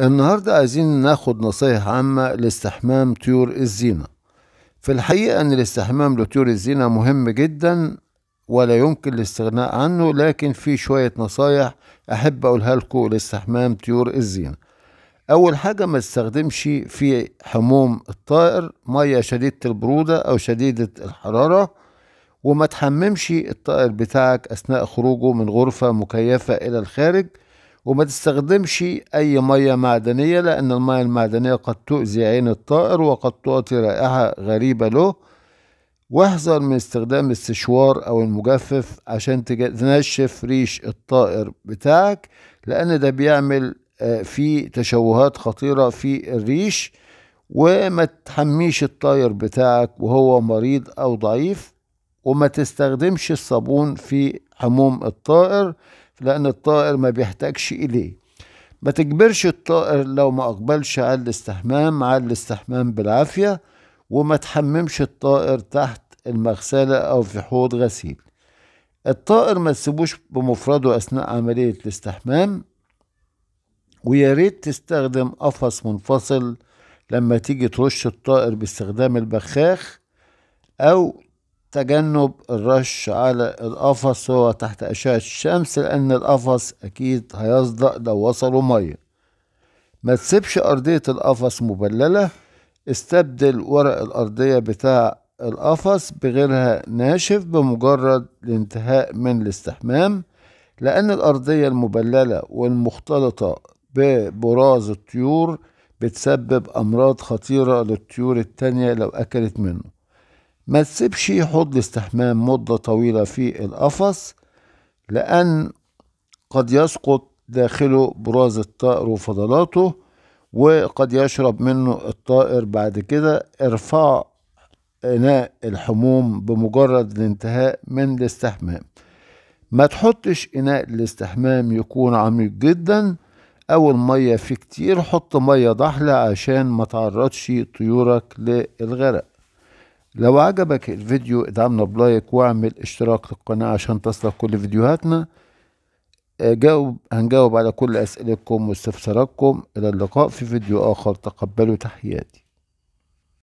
النهاردة عايزين ناخد نصايح عامة لاستحمام طيور الزينة في الحقيقة أن الاستحمام لطيور الزينة مهم جدا ولا يمكن الاستغناء عنه لكن في شوية نصايح أحب أقولها لكم لاستحمام طيور الزينة أول حاجة ما تستخدمش في حموم الطائر مية شديدة البرودة أو شديدة الحرارة وما تحممش الطائر بتاعك أثناء خروجه من غرفة مكيفة إلى الخارج وما تستخدمش أي مية معدنية لأن المية المعدنية قد تؤذي عين الطائر وقد تعطي رائحة غريبة له واحذر من استخدام السشوار أو المجفف عشان تنشف ريش الطائر بتاعك لأن ده بيعمل آه، فيه تشوهات خطيرة في الريش وما تحميش الطائر بتاعك وهو مريض أو ضعيف وما تستخدمش الصابون في هموم الطائر لأن الطائر ما بيحتاجش إليه ما تجبرش الطائر لو ما أقبلش على الاستحمام على الاستحمام بالعافية وما تحممش الطائر تحت المغسلة أو في حوض غسيل الطائر ما تسيبوش بمفرده أثناء عملية الاستحمام وياريت تستخدم قفص منفصل لما تيجي ترش الطائر باستخدام البخاخ أو تجنب الرش على القفص هو تحت أشعة الشمس لأن القفص أكيد هيصدأ لو وصلوا مية ما تسيبش أرضية القفص مبللة استبدل ورق الأرضية بتاع القفص بغيرها ناشف بمجرد الانتهاء من الاستحمام لأن الأرضية المبللة والمختلطة ببراز الطيور بتسبب أمراض خطيرة للطيور التانية لو أكلت منه ما تسيبش حوض الاستحمام مدة طويلة في القفص لأن قد يسقط داخله براز الطائر وفضلاته وقد يشرب منه الطائر بعد كده ارفع إناء الحموم بمجرد الانتهاء من الاستحمام ما تحطش إناء الاستحمام يكون عميق جدا أو المية فيه كتير حط مية ضحلة عشان ما تعرضش طيورك للغرق لو عجبك الفيديو ادعمنا بلايك واعمل اشتراك للقناة عشان تصلك كل فيديوهاتنا آه، جاوب هنجاوب على كل أسئلتكم واستفساراتكم إلى اللقاء في فيديو آخر تقبلوا تحياتي